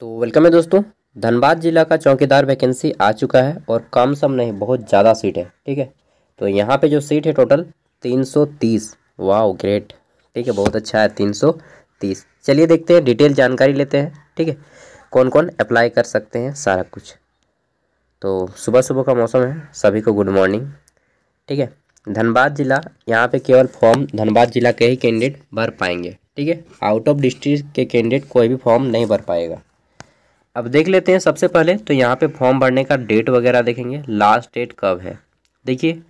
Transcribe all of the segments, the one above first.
तो वेलकम है दोस्तों धनबाद जिला का चौकीदार वैकेंसी आ चुका है और कम सम नहीं बहुत ज़्यादा सीट है ठीक है तो यहाँ पे जो सीट है टोटल 330 वाओ ग्रेट ठीक है बहुत अच्छा है 330 चलिए देखते हैं डिटेल जानकारी लेते हैं ठीक है कौन कौन अप्लाई कर सकते हैं सारा कुछ तो सुबह सुबह का मौसम है सभी को गुड मॉर्निंग ठीक है धनबाद ज़िला यहाँ पे केवल फॉर्म धनबाद ज़िला के ही कैंडिडेट भर पाएंगे ठीक है आउट ऑफ डिस्ट्रिक्ट के कैंडिडेट कोई भी फॉर्म नहीं भर पाएगा अब देख लेते हैं सबसे पहले तो यहाँ पे फॉर्म भरने का डेट वगैरह देखेंगे लास्ट डेट कब है देखिए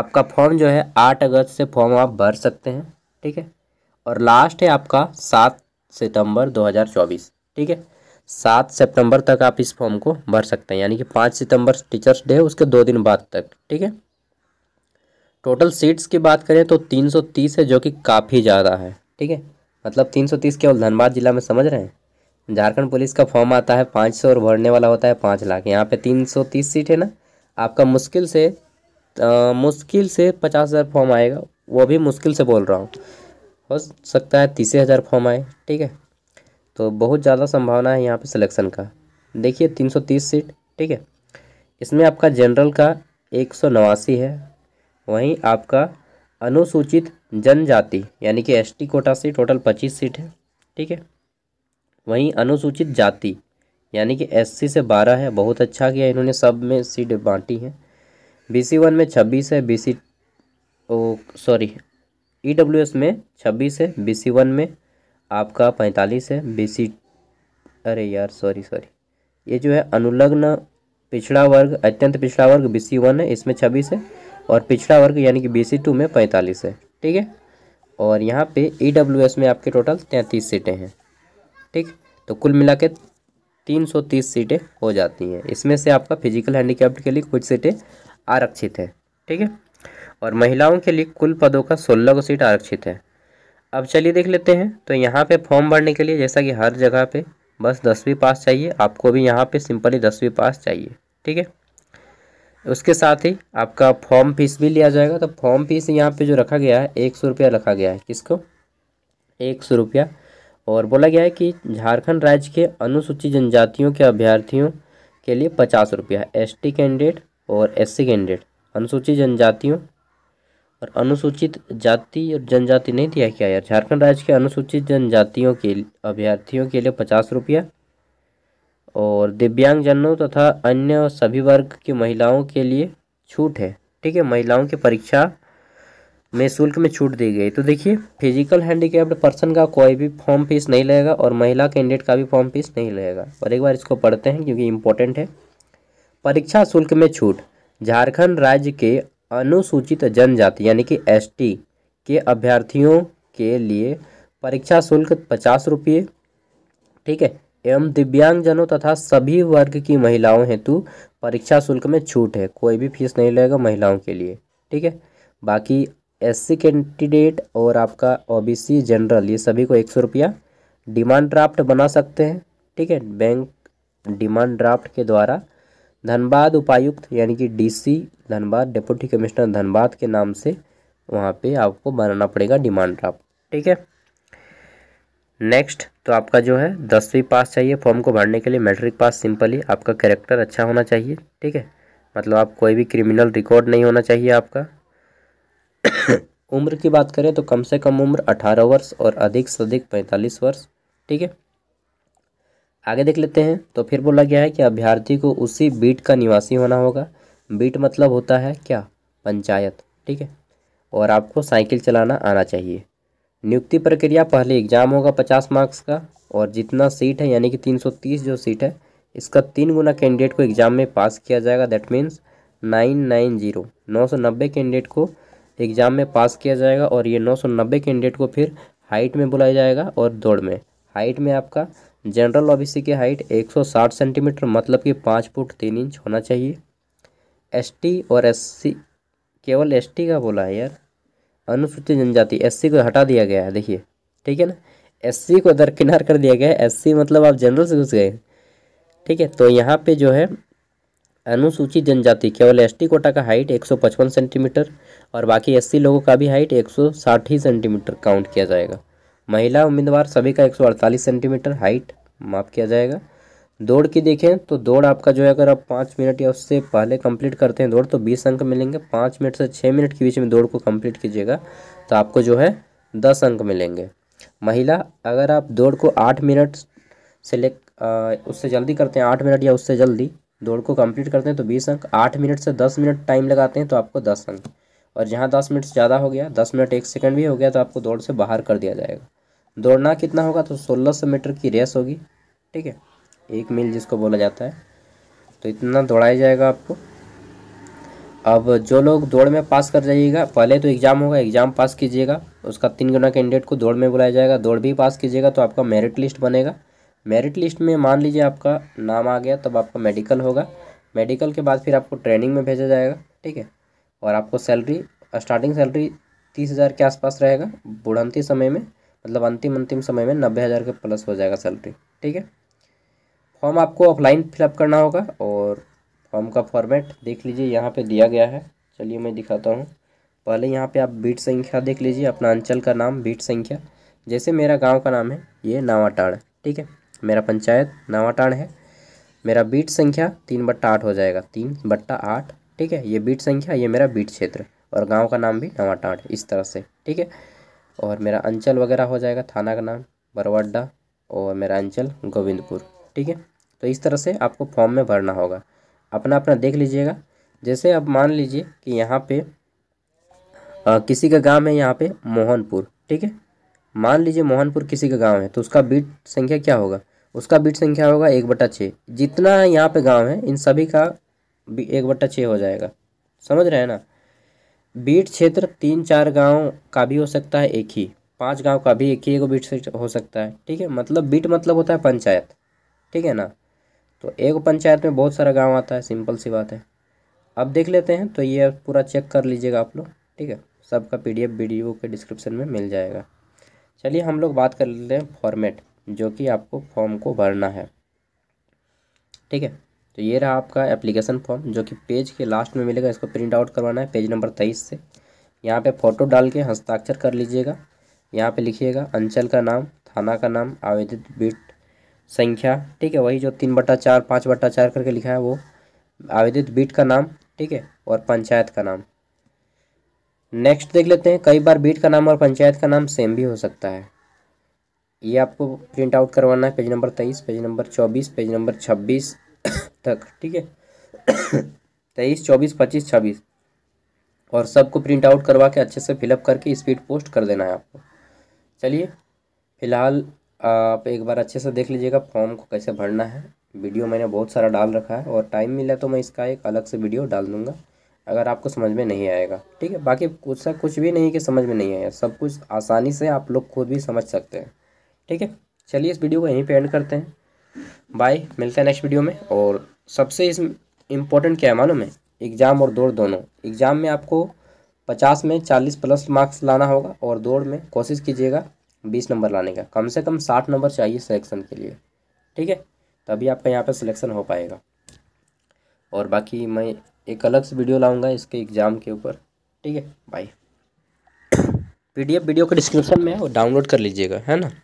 आपका फॉर्म जो है आठ अगस्त से फॉर्म आप भर सकते हैं ठीक है और लास्ट है आपका सात सितंबर 2024 ठीक है सात सितंबर तक आप इस फॉर्म को भर सकते हैं यानी कि पाँच सितंबर टीचर्स डे उसके दो दिन बाद तक ठीक है टोटल सीट्स की बात करें तो तीन है जो कि काफ़ी ज़्यादा है ठीक है मतलब तीन केवल धनबाद जिला में समझ रहे हैं झारखंड पुलिस का फॉर्म आता है पाँच सौ और भरने वाला होता है पाँच लाख यहाँ पे तीन सौ तीस सीट है ना आपका मुश्किल से आ, मुश्किल से पचास हज़ार फॉर्म आएगा वो भी मुश्किल से बोल रहा हूँ हो सकता है तीसरे हज़ार फॉर्म आए ठीक है तो बहुत ज़्यादा संभावना है यहाँ पे सिलेक्शन का देखिए तीन सौ तीस सीट ठीक है इसमें आपका जनरल का एक सौ नवासी है वहीं आपका अनुसूचित जनजाति यानी कि एसटी कोटा से टोटल पच्चीस सीट है ठीक है वहीं अनुसूचित जाति यानी कि एस से बारह है बहुत अच्छा किया इन्होंने सब में सीट बांटी है सी वन में छब्बीस है C O sorry S e में छब्बीस है सी वन में आपका पैंतालीस है बी सी अरे यार सॉरी सॉरी ये जो है अनुलग्न पिछड़ा वर्ग अत्यंत पिछड़ा वर्ग सी वन है इसमें छब्बीस है और पिछड़ा वर्ग यानी कि सी टू में पैंतालीस है ठीक है और यहाँ पे एस e में आपके टोटल तैंतीस सीटें हैं ठीक तो कुल मिला के तीन सौ तीस सीटें हो जाती हैं इसमें से आपका फिजिकल हैंडीकैप्ड के लिए कुछ सीटें आरक्षित हैं ठीक है और महिलाओं के लिए कुल पदों का सोलह सीट आरक्षित है अब चलिए देख लेते हैं तो यहाँ पर फॉर्म भरने के लिए जैसा कि हर जगह पर बस दसवीं पास चाहिए आपको भी यहाँ पर सिंपली दसवीं पास चाहिए ठीक है उसके साथ ही आपका फॉर्म फीस भी लिया जाएगा तो फॉर्म फीस यहाँ पे जो रखा गया है एक सौ रुपया रखा गया है किसको एक सौ रुपया और बोला गया है कि झारखंड राज्य के अनुसूचित जनजातियों के अभ्यर्थियों के लिए पचास रुपया एस टी कैंडिडेट और एस सी कैंडिडेट अनुसूचित जनजातियों और अनुसूचित जाति और जनजाति नहीं दिया क्या यार झारखंड राज्य के अनुसूचित जनजातियों के अभ्यर्थियों के लिए पचास रुपया और दिव्यांगजनों तथा अन्य सभी वर्ग की महिलाओं के लिए छूट है ठीक है महिलाओं की परीक्षा में शुल्क में छूट दी गई तो देखिए फिजिकल हैंडीकैप्ड पर्सन का कोई भी फॉर्म फीस नहीं लगेगा और महिला कैंडिडेट का भी फॉर्म फीस नहीं लगेगा और एक बार इसको पढ़ते हैं क्योंकि इम्पोर्टेंट है परीक्षा शुल्क में छूट झारखंड राज्य के अनुसूचित जनजाति यानी कि एस के अभ्यर्थियों के लिए परीक्षा शुल्क पचास रुपये ठीक है एवं दिव्यांगजनों तथा सभी वर्ग की महिलाओं हेतु परीक्षा शुल्क में छूट है कोई भी फीस नहीं लगेगा महिलाओं के लिए ठीक है बाकी एससी कैंडिडेट और आपका ओबीसी जनरल ये सभी को एक सौ रुपया डिमांड ड्राफ्ट बना सकते हैं ठीक है बैंक डिमांड ड्राफ्ट के द्वारा धनबाद उपायुक्त यानी कि DC Dhanbad deputy commissioner Dhanbad के नाम से वहाँ पे आपको बनाना पड़ेगा डिमांड ड्राफ्ट ठीक है नेक्स्ट तो आपका जो है दसवीं पास चाहिए फॉर्म को भरने के लिए मैट्रिक पास सिंपली आपका कैरेक्टर अच्छा होना चाहिए ठीक है मतलब आप कोई भी क्रिमिनल रिकॉर्ड नहीं होना चाहिए आपका उम्र की बात करें तो कम से कम उम्र अठारह वर्ष और अधिक से अधिक पैंतालीस वर्ष ठीक है आगे देख लेते हैं तो फिर बोला गया है कि अभ्यर्थी को उसी बीट का निवासी होना होगा बीट मतलब होता है क्या पंचायत ठीक है और आपको साइकिल चलाना आना चाहिए नियुक्ति प्रक्रिया पहले एग्ज़ाम होगा पचास मार्क्स का और जितना सीट है यानी कि तीन सौ तीस जो सीट है इसका तीन गुना कैंडिडेट को एग्ज़ाम में पास किया जाएगा that means nine nine zero नौ सौ नब्बे कैंडिडेट को एग्ज़ाम में पास किया जाएगा और ये नौ कैंडिडेट को फिर हाइट में बुलाया जाएगा और दौड़ में हाइट में आपका जनरल ओबीसी की हाइट 160 सेंटीमीटर मतलब कि पाँच फुट तीन इंच होना चाहिए एसटी और एससी केवल एसटी का बोला है यार अनुसूचित जनजाति एससी को हटा दिया गया है देखिए ठीक है ना एससी को दरकिनार कर दिया गया है एससी मतलब आप जनरल से घुस गए ठीक है तो यहाँ पे जो है अनुसूचित जनजाति केवल एस कोटा का हाइट एक सेंटीमीटर और बाकी अस्सी लोगों का भी हाइट एक ही सेंटीमीटर काउंट किया जाएगा महिला उम्मीदवार सभी का एक सेंटीमीटर हाइट माफ किया जाएगा दौड़ की देखें तो दौड़ आपका जो है अगर आप पाँच मिनट या उससे पहले कंप्लीट करते हैं दौड़ तो बीस अंक मिलेंगे पाँच मिनट से छः मिनट के बीच में दौड़ को कंप्लीट कीजिएगा तो आपको जो है दस अंक मिलेंगे महिला अगर आप दौड़ को आठ मिनट से ले उससे जल्दी करते हैं आठ मिनट या उससे जल्दी दौड़ को कम्प्लीट करते हैं तो बीस अंक आठ मिनट से दस मिनट टाइम लगाते हैं तो आपको दस अंक और जहाँ दस मिनट ज़्यादा हो गया दस मिनट एक सेकंड भी हो गया तो आपको दौड़ से बाहर कर दिया जाएगा दौड़ना कितना होगा तो सोलह सौ मीटर की रेस होगी ठीक है एक मील जिसको बोला जाता है तो इतना दौड़ाया जाएगा आपको अब जो लोग दौड़ में पास कर जाइएगा पहले तो एग्ज़ाम होगा एग्ज़ाम पास कीजिएगा उसका तीन गुना कैंडिडेट को दौड़ में बुलाया जाएगा दौड़ भी पास कीजिएगा तो आपका मेरिट लिस्ट बनेगा मेरिट लिस्ट में मान लीजिए आपका नाम आ गया तब आपका मेडिकल होगा मेडिकल के बाद फिर आपको ट्रेनिंग में भेजा जाएगा ठीक है और आपको सैलरी स्टार्टिंग सैलरी तीस हज़ार के आसपास रहेगा बुढ़ंती समय में मतलब अंतिम अंतिम समय में नब्बे हज़ार के प्लस हो जाएगा सैलरी ठीक है फॉर्म आपको ऑफलाइन फिलअप करना होगा और फॉर्म का फॉर्मेट देख लीजिए यहाँ पे दिया गया है चलिए मैं दिखाता हूँ पहले यहाँ पे आप बीट संख्या देख लीजिए अपना अंचल का नाम बीट संख्या जैसे मेरा गाँव का नाम है ये नावाटाण ठीक है मेरा पंचायत नावाटाण है मेरा बीट संख्या तीन बट्टा आठ हो जाएगा तीन बट्टा आठ ठीक है ये बीट संख्या ये मेरा बीट क्षेत्र और गाँव का नाम भी नवाटाट इस तरह से ठीक है और मेरा अंचल वगैरह हो जाएगा थाना का नाम बरवाड्डा और मेरा अंचल गोविंदपुर ठीक है तो इस तरह से आपको फॉर्म में भरना होगा अपना अपना देख लीजिएगा जैसे आप मान लीजिए कि यहाँ पे आ, किसी का गांव है यहाँ पे मोहनपुर ठीक है मान लीजिए मोहनपुर किसी का गांव है तो उसका बीट संख्या क्या होगा उसका बीट संख्या होगा एक बटा छः जितना यहाँ पे गांव है इन सभी का एक बट्टा छः हो जाएगा समझ रहे हैं ना बीट क्षेत्र तीन चार गांव का भी हो सकता है एक ही पांच गांव का भी एक ही एगो बीट क्षेत्र हो सकता है ठीक है मतलब बीट मतलब होता है पंचायत ठीक है ना तो एक पंचायत में बहुत सारा गांव आता है सिंपल सी बात है अब देख लेते हैं तो ये पूरा चेक कर लीजिएगा आप लोग ठीक है सबका डी वीडियो के डिस्क्रिप्शन में मिल जाएगा चलिए हम लोग बात कर लेते हैं फॉर्मेट जो कि आपको फॉर्म को भरना है ठीक है तो ये रहा आपका एप्लीकेशन फॉर्म जो कि पेज के लास्ट में मिलेगा इसको प्रिंट आउट करवाना है पेज नंबर तेईस से यहाँ पे फ़ोटो डाल के हस्ताक्षर कर लीजिएगा यहाँ पे लिखिएगा अंचल का नाम थाना का नाम आवेदित बिट संख्या ठीक है वही जो तीन बटा चार पाँच बटा चार करके लिखा है वो आवेदित बीट का नाम ठीक है और पंचायत का नाम नेक्स्ट देख लेते हैं कई बार बीट का नाम और पंचायत का नाम सेम भी हो सकता है ये आपको प्रिंट आउट करवाना है पेज नंबर तेईस पेज नंबर चौबीस पेज नंबर छब्बीस तक ठीक है तेईस चौबीस पच्चीस छब्बीस और सबको प्रिंट आउट करवा के अच्छे से फिलअप करके स्पीड पोस्ट कर देना है आपको चलिए फ़िलहाल आप एक बार अच्छे से देख लीजिएगा फॉर्म को कैसे भरना है वीडियो मैंने बहुत सारा डाल रखा है और टाइम मिला तो मैं इसका एक अलग से वीडियो डाल दूँगा अगर आपको समझ में नहीं आएगा ठीक है बाकी कुछ सा कुछ भी नहीं कि समझ में नहीं आया सब कुछ आसानी से आप लोग खुद भी समझ सकते हैं ठीक है चलिए इस वीडियो को यहीं पे एंड करते हैं बाय मिलते हैं नेक्स्ट वीडियो में और सबसे इस इम्पोर्टेंट क्या है मालूम है एग्ज़ाम और दौड़ दोनों एग्ज़ाम में आपको पचास में चालीस प्लस मार्क्स लाना होगा और दौड़ में कोशिश कीजिएगा बीस नंबर लाने का कम से कम साठ नंबर चाहिए सिलेक्शन के लिए ठीक है तभी आपका यहाँ पर सिलेक्शन हो पाएगा और बाकी मैं एक अलग से वीडियो लाऊँगा इसके एग्ज़ाम के ऊपर ठीक है बाय पी वीडियो के डिस्क्रिप्शन में है और डाउनलोड कर लीजिएगा है ना